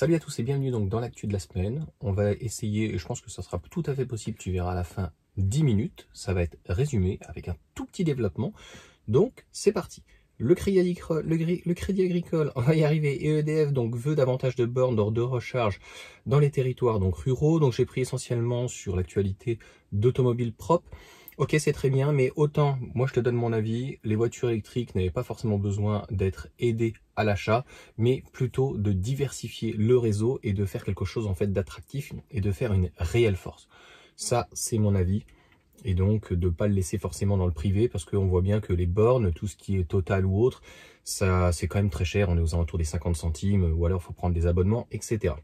Salut à tous et bienvenue donc dans l'actu de la semaine. On va essayer, et je pense que ça sera tout à fait possible, tu verras à la fin 10 minutes, ça va être résumé avec un tout petit développement. Donc c'est parti. Le crédit, agricole, le, crédit, agricole, on va y arriver, et EDF donc veut davantage de bornes de recharge dans les territoires donc ruraux. Donc j'ai pris essentiellement sur l'actualité d'automobiles propres. Ok, c'est très bien, mais autant, moi je te donne mon avis, les voitures électriques n'avaient pas forcément besoin d'être aidées à l'achat, mais plutôt de diversifier le réseau et de faire quelque chose en fait d'attractif et de faire une réelle force. Ça, c'est mon avis. Et donc de ne pas le laisser forcément dans le privé parce qu'on voit bien que les bornes, tout ce qui est total ou autre, ça c'est quand même très cher, on est aux alentours des 50 centimes, ou alors il faut prendre des abonnements, etc.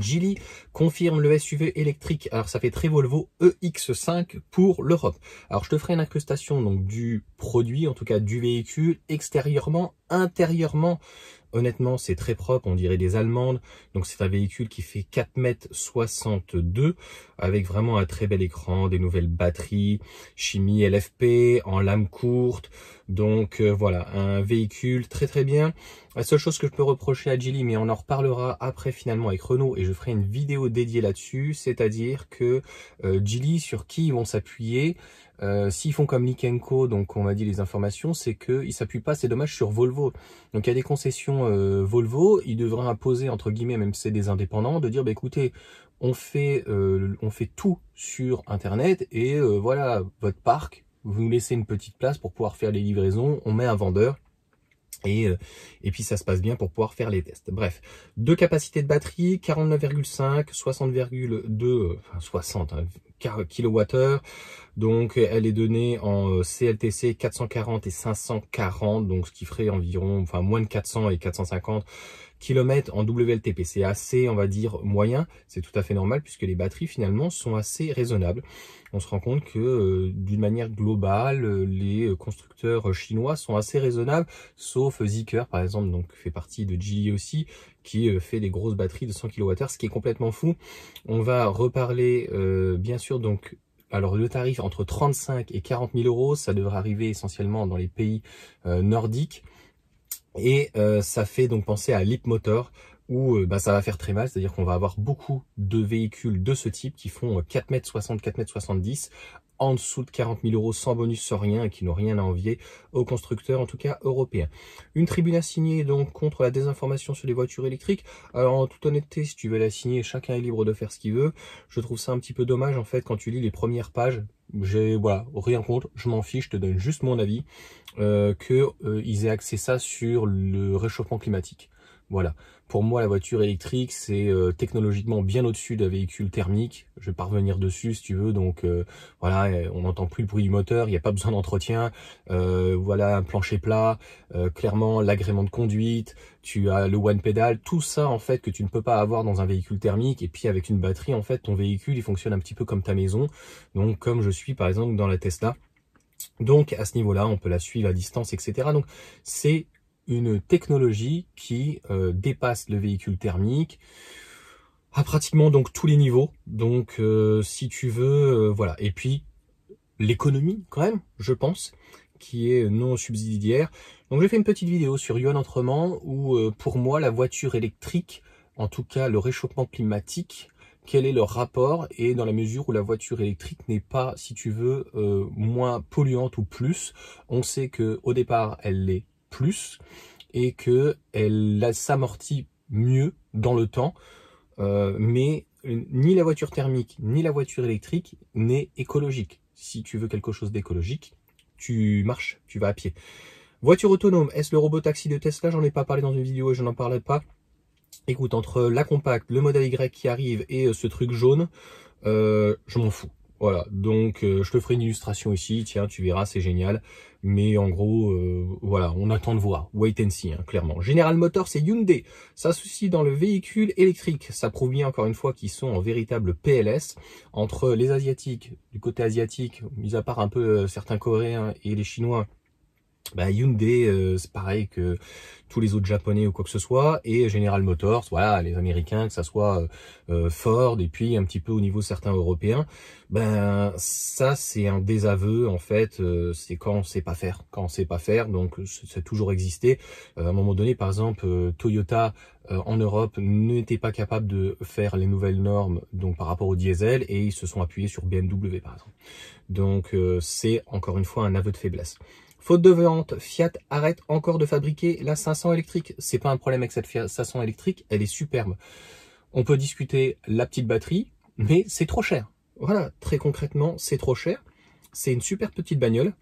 Geely confirme le SUV électrique, alors ça fait très Volvo EX5 pour l'Europe. Alors je te ferai une incrustation donc du produit, en tout cas du véhicule, extérieurement, intérieurement Honnêtement, c'est très propre, on dirait des Allemandes. Donc c'est un véhicule qui fait 4 mètres 62 avec vraiment un très bel écran, des nouvelles batteries, chimie LFP, en lame courte. Donc euh, voilà, un véhicule très très bien. La seule chose que je peux reprocher à Gilly, mais on en reparlera après finalement avec Renault et je ferai une vidéo dédiée là-dessus, c'est-à-dire que euh, sur qui ils vont s'appuyer, euh, s'ils font comme l'Ikenco donc on m'a dit les informations, c'est qu'ils ne s'appuient pas, c'est dommage, sur Volvo. Donc il y a des concessions euh, Volvo, ils devraient imposer, entre guillemets, même si c'est des indépendants, de dire, bah, écoutez, on fait, euh, on fait tout sur Internet et voilà, votre parc, vous nous laissez une petite place pour pouvoir faire les livraisons, on met un vendeur, et, et, puis ça se passe bien pour pouvoir faire les tests. Bref, deux capacités de batterie, 49,5, 60,2, enfin 60, kWh. Euh, donc elle est donnée en CLTC euh, 440 et 540, donc ce qui ferait environ enfin moins de 400 et 450 km en WLTP. C'est assez, on va dire, moyen. C'est tout à fait normal puisque les batteries finalement sont assez raisonnables. On se rend compte que euh, d'une manière globale, les constructeurs chinois sont assez raisonnables, sauf Zeekr par exemple, donc fait partie de Geely aussi, qui euh, fait des grosses batteries de 100 kWh, ce qui est complètement fou. On va reparler euh, bien sûr donc alors le tarif entre 35 et 40 000 euros, ça devrait arriver essentiellement dans les pays euh, nordiques. Et ça fait donc penser à Leap Motor où bah, ça va faire très mal, c'est-à-dire qu'on va avoir beaucoup de véhicules de ce type qui font 4 m 4,70 m en dessous de 40 000 euros sans bonus, sans rien, qui n'ont rien à envier aux constructeurs, en tout cas européens. Une tribune à signer donc contre la désinformation sur les voitures électriques. Alors en toute honnêteté, si tu veux la signer, chacun est libre de faire ce qu'il veut. Je trouve ça un petit peu dommage en fait quand tu lis les premières pages. J'ai voilà rien contre, je m'en fiche, je te donne juste mon avis euh, que euh, aient axé ça sur le réchauffement climatique. Voilà. Pour moi, la voiture électrique, c'est euh, technologiquement bien au-dessus d'un véhicule thermique. Je vais pas revenir dessus, si tu veux. Donc euh, voilà, euh, on n'entend plus le bruit du moteur, il n'y a pas besoin d'entretien. voilà, un plancher plat, clairement l'agrément de conduite, tu as le one pedal, tout ça en fait que tu ne peux pas avoir dans un véhicule thermique. Et puis avec une batterie, en fait, ton véhicule, il fonctionne un petit peu comme ta maison. Donc comme je suis par exemple dans la Tesla. Donc à ce niveau-là, on peut la suivre à distance, etc. Donc c'est une technologie qui euh, dépasse le véhicule thermique à pratiquement donc tous les niveaux. Donc euh, si tu veux, euh, voilà. Et puis l'économie quand même, je pense, qui est non subsidiaire. Donc j'ai fait une petite vidéo sur Yuan Entrement où pour moi la voiture électrique, en tout cas le réchauffement climatique, quel est leur rapport et dans la mesure où la voiture électrique n'est pas, si tu veux, moins polluante ou plus, on sait que au départ elle l'est plus et qu'elle s'amortit mieux dans le temps. Euh, mais ni la voiture thermique ni la voiture électrique n'est écologique. Si tu veux quelque chose d'écologique, tu marches, tu vas à pied. Voiture autonome, est-ce le robot taxi de Tesla J'en ai pas parlé dans une vidéo et je n'en parlais pas. Écoute, entre la compacte, le modèle Y qui arrive et euh, ce truc jaune, euh, je m'en fous. Voilà, donc euh, je te ferai une illustration ici, tiens, tu verras, c'est génial. Mais en gros, euh, voilà, on attend de voir. Wait and see, hein, clairement. General Motors et Hyundai ça soucie dans le véhicule électrique. Ça prouve bien, encore une fois, qu'ils sont en véritable PLS entre les Asiatiques, du côté asiatique, mis à part un peu euh, certains Coréens et les Chinois bah, Hyundai, euh, c'est pareil que tous les autres japonais ou quoi que ce soit, et General Motors, voilà, les américains, que ça soit euh, euh, Ford, et puis un petit peu au niveau certains européens, ben ça c'est un désaveu en fait, c'est quand on sait pas faire, quand on sait pas faire, donc ça a toujours existé. à un moment donné, par exemple, Toyota en Europe n'était pas capable de faire les nouvelles normes donc par rapport au diesel, et ils se sont appuyés sur BMW par exemple. Donc c'est encore une fois un aveu de faiblesse. Faute de vente, Fiat arrête encore de fabriquer la 500 électrique. C'est pas un problème avec cette 500 électrique, elle est superbe. On peut discuter la petite batterie, mais c'est trop cher. Voilà, très concrètement, c'est trop cher. C'est une super petite bagnole.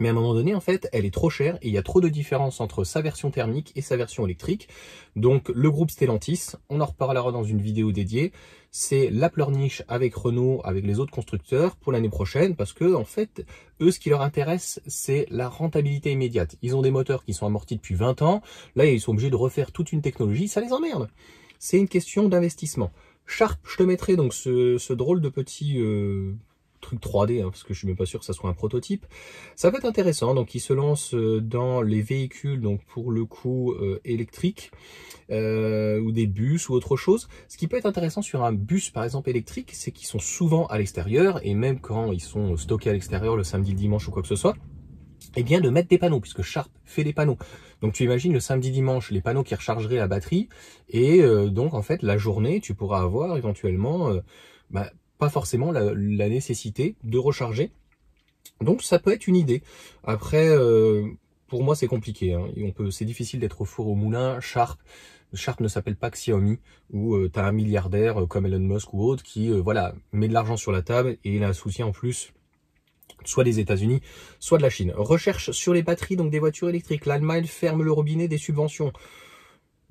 Mais à un moment donné, en fait, elle est trop chère et il y a trop de différence entre sa version thermique et sa version électrique. Donc le groupe Stellantis, on en reparlera dans une vidéo dédiée, c'est la pleurniche avec Renault, avec les autres constructeurs pour l'année prochaine parce que, en fait, eux, ce qui leur intéresse, c'est la rentabilité immédiate. Ils ont des moteurs qui sont amortis depuis 20 ans. Là, ils sont obligés de refaire toute une technologie. Ça les emmerde. C'est une question d'investissement. Sharp, je te mettrai donc ce, drôle de petit... Euh, truc 3D, hein, parce que je suis même pas sûr que ça soit un prototype. Ça peut être intéressant, donc il se lance euh, dans les véhicules, donc pour le coup électrique, électriques, euh, ou des bus ou autre chose. Ce qui peut être intéressant sur un bus par exemple électrique, c'est qu'ils sont souvent à l'extérieur, et même quand ils sont stockés à l'extérieur le samedi, dimanche ou quoi que ce soit, eh bien de mettre des panneaux, puisque Sharp fait des panneaux. Donc tu imagines le samedi dimanche les panneaux qui rechargeraient la batterie, et euh, donc en fait la journée tu pourras avoir éventuellement bah, pas forcément la, nécessité de recharger. Donc ça peut être une idée. Après, euh, pour moi c'est compliqué. Hein. on peut, c'est difficile d'être four au moulin. Sharp, Sharp ne s'appelle pas Xiaomi Ou euh, tu as un milliardaire euh, comme Elon Musk ou autre qui voilà met de l'argent sur la table et il a un soutien en plus soit des États-Unis, soit de la Chine. Recherche sur les batteries donc des voitures électriques. L'Allemagne ferme le robinet des subventions.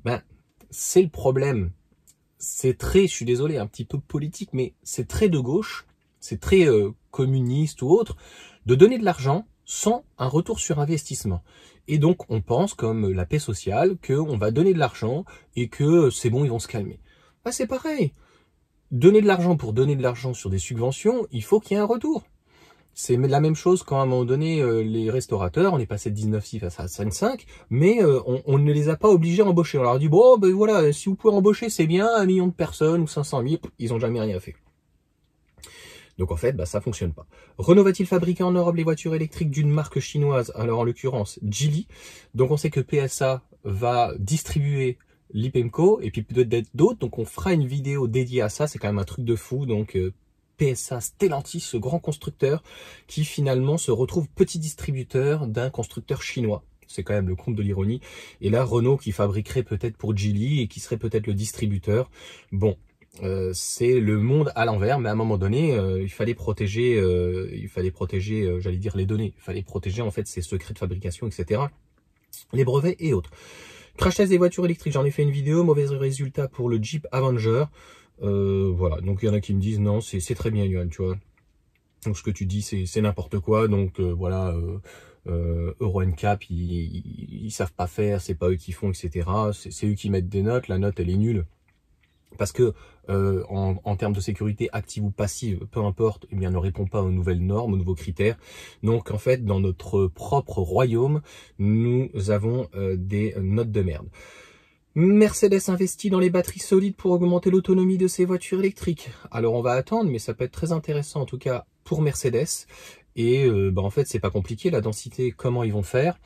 Ben, c'est le problème c'est très, je suis désolé, un petit peu politique, mais c'est très de gauche, c'est très euh, communiste ou autre, de donner de l'argent sans un retour sur investissement. Et donc on pense, comme la paix sociale, qu'on va donner de l'argent et que euh, c'est bon, ils vont se calmer. Bah, c'est pareil. Donner de l'argent pour donner de l'argent sur des subventions, il faut qu'il y ait un retour. C'est la même chose quand à un moment donné, euh, les restaurateurs, on est passé de 19,6 à 5,5, mais euh, on, ne les a pas obligés à embaucher. On leur a dit, bon, ben voilà, si vous pouvez embaucher, c'est bien, un million de personnes ou 500 000, ils n'ont jamais rien fait. Donc en fait, bah, ça fonctionne pas. Renault va-t-il fabriquer en Europe les voitures électriques d'une marque chinoise Alors en l'occurrence, Geely. Donc on sait que PSA va distribuer l'IPEMCO et puis peut-être d'autres. Donc on fera une vidéo dédiée à ça. C'est quand même un truc de fou. Donc euh, PSA, Stellantis, ce grand constructeur qui finalement se retrouve petit distributeur d'un constructeur chinois. C'est quand même le compte de l'ironie. Et là, Renault qui fabriquerait peut-être pour Geely et qui serait peut-être le distributeur. Bon, euh, c'est le monde à l'envers, mais à un moment donné, euh, il fallait protéger, euh, il fallait protéger, j'allais dire les données, il fallait protéger en fait ses secrets de fabrication, etc., les brevets et autres. Crash test des voitures électriques, j'en ai fait une vidéo, mauvais résultat pour le Jeep Avenger. Euh, voilà, donc il y en a qui me disent non, c'est très bien Yuan, tu vois. Donc ce que tu dis, c'est n'importe quoi, donc euh, voilà, euh, euh, Euro ils, ils, savent pas faire, c'est pas eux qui font, etc. C'est eux qui mettent des notes, la note elle est nulle. Parce que euh, en, termes de sécurité active ou passive, peu importe, eh bien, ne répond pas aux nouvelles normes, aux nouveaux critères. Donc en fait, dans notre propre royaume, nous avons des notes de merde. Mercedes investit dans les batteries solides pour augmenter l'autonomie de ses voitures électriques. Alors on va attendre, mais ça peut être très intéressant en tout cas pour Mercedes. Et euh, bah, en fait, c'est pas compliqué, la densité, comment ils vont faire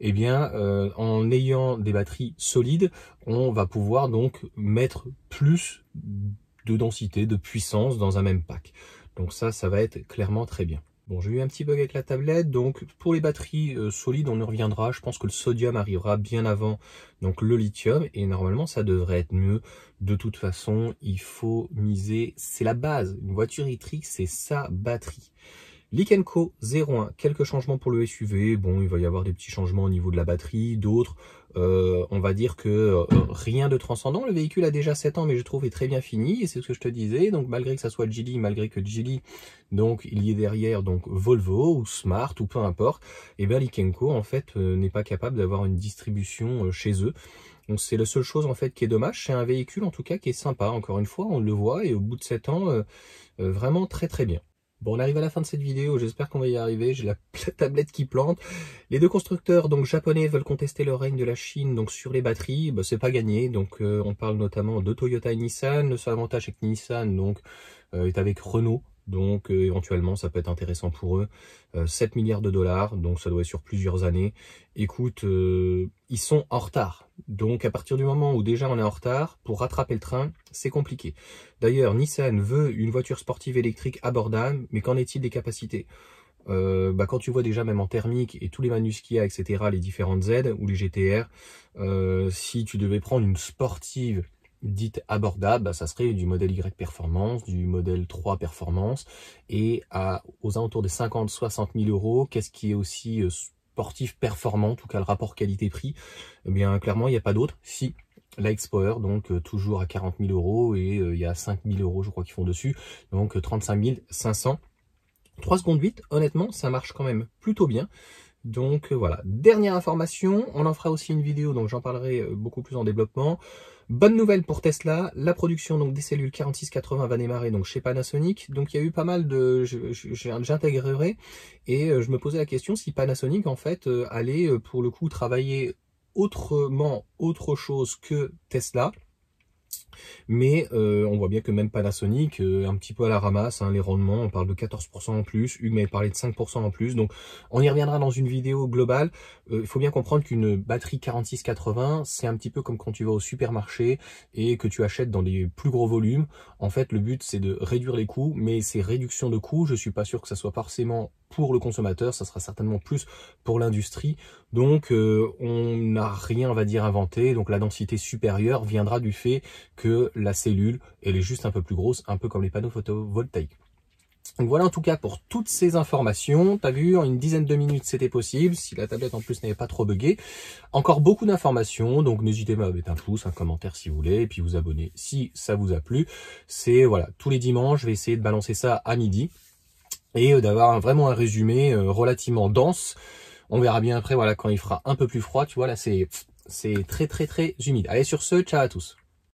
Eh bien, euh, en ayant des batteries solides, on va pouvoir donc mettre plus de densité, de puissance dans un même pack. Donc ça, ça va être clairement très bien. Bon, j'ai eu un petit bug avec la tablette, donc pour les batteries euh, solides, on y reviendra. Je pense que le sodium arrivera bien avant donc le lithium, et normalement, ça devrait être mieux. De toute façon, il faut miser, c'est la base. Une voiture électrique, c'est sa batterie. Likenco 01, quelques changements pour le SUV. Bon, il va y avoir des petits changements au niveau de la batterie, d'autres euh, on va dire que euh, rien de transcendant. Le véhicule a déjà 7 ans, mais je trouve est très bien fini. Et c'est ce que je te disais. Donc malgré que ça soit Geely, malgré que Geely, donc il y ait derrière donc Volvo ou Smart ou peu importe, et eh bien l'Ikenko en fait euh, n'est pas capable d'avoir une distribution chez eux. Donc c'est la seule chose en fait qui est dommage. C'est un véhicule en tout cas qui est sympa. Encore une fois, on le voit et au bout de 7 ans, vraiment très très bien. Bon, on arrive à la fin de cette vidéo, j'espère qu'on va y arriver, j'ai la, tablette qui plante. Les deux constructeurs donc japonais veulent contester le règne de la Chine donc sur les batteries, bah, c'est pas gagné, donc euh, on parle notamment de Toyota et Nissan, le seul avantage c'est que Nissan donc, euh, est avec Renault, donc euh, éventuellement ça peut être intéressant pour eux. 7 euh, milliards de dollars, donc ça doit être sur plusieurs années. Écoute, euh, ils sont en retard. Donc à partir du moment où déjà on est en retard, pour rattraper le train, c'est compliqué. D'ailleurs, Nissan veut une voiture sportive électrique abordable, mais qu'en est-il des capacités bah, quand tu vois déjà même en thermique et tous les manus qu'il a, etc., les différentes Z ou les GTR, si tu devais prendre une sportive dites abordables, bah, ça serait du modèle Y performance, du modèle 3 performance, et à, aux alentours des 50-60 000 euros, qu'est-ce qui est aussi euh, sportif performant, en tout cas le rapport qualité-prix Eh bien, clairement, il n'y a pas d'autre. Si, la l'Expower, donc euh, toujours à 40 000 euros, et euh, il y a 5 000 euros, je crois, qui font dessus, donc 35 500. 3 secondes 8, honnêtement, ça marche quand même plutôt bien. Donc voilà, dernière information, on en fera aussi une vidéo, donc j'en parlerai beaucoup plus en développement. Bonne nouvelle pour Tesla, la production donc des cellules 4680 va démarrer donc chez Panasonic. Donc il y a eu pas mal de, j'intégrerai et euh, je me posais la question si Panasonic en fait euh, allait euh, pour le coup travailler autrement, autre chose que Tesla mais euh, on voit bien que même Panasonic, euh, un petit peu à la ramasse, hein, les rendements, on parle de 14% en plus, Hugues m'avait parlé de 5% en plus, donc on y reviendra dans une vidéo globale. Euh, il faut bien comprendre qu'une batterie 4680, c'est un petit peu comme quand tu vas au supermarché et que tu achètes dans des plus gros volumes. En fait, le but, c'est de réduire les coûts, mais ces réductions de coûts, je suis pas sûr que ça soit forcément pour le consommateur, ça sera certainement plus pour l'industrie. Donc, on n'a rien, on va dire, inventé. Donc, la densité supérieure viendra du fait que la cellule, elle est juste un peu plus grosse, un peu comme les panneaux photovoltaïques. Donc voilà en tout cas pour toutes ces informations. T'as vu, en une dizaine de minutes c'était possible, si la tablette en plus n'avait pas trop bugué. Encore beaucoup d'informations, donc n'hésitez pas à mettre un pouce, un commentaire si vous voulez, et puis vous abonner si ça vous a plu. C'est voilà, tous les dimanches, je vais essayer de balancer ça à midi et d'avoir vraiment un résumé euh, relativement dense. On verra bien après, voilà, quand il fera un peu plus froid, tu vois, là c'est très très très humide. Allez sur ce, ciao à tous